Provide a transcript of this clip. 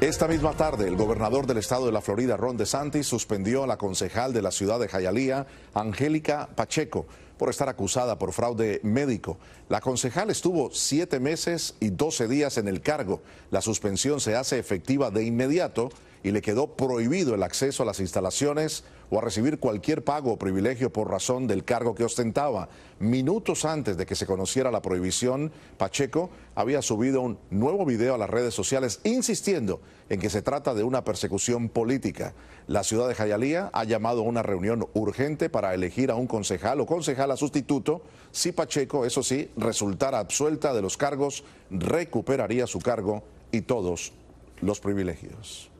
Esta misma tarde, el gobernador del estado de la Florida, Ron DeSantis, suspendió a la concejal de la ciudad de Jayalía, Angélica Pacheco, por estar acusada por fraude médico. La concejal estuvo siete meses y doce días en el cargo. La suspensión se hace efectiva de inmediato y le quedó prohibido el acceso a las instalaciones o a recibir cualquier pago o privilegio por razón del cargo que ostentaba. Minutos antes de que se conociera la prohibición, Pacheco había subido un nuevo video a las redes sociales insistiendo en que se trata de una persecución política. La ciudad de Jayalía ha llamado a una reunión urgente para elegir a un concejal o concejala sustituto. Si Pacheco, eso sí, resultara absuelta de los cargos, recuperaría su cargo y todos los privilegios.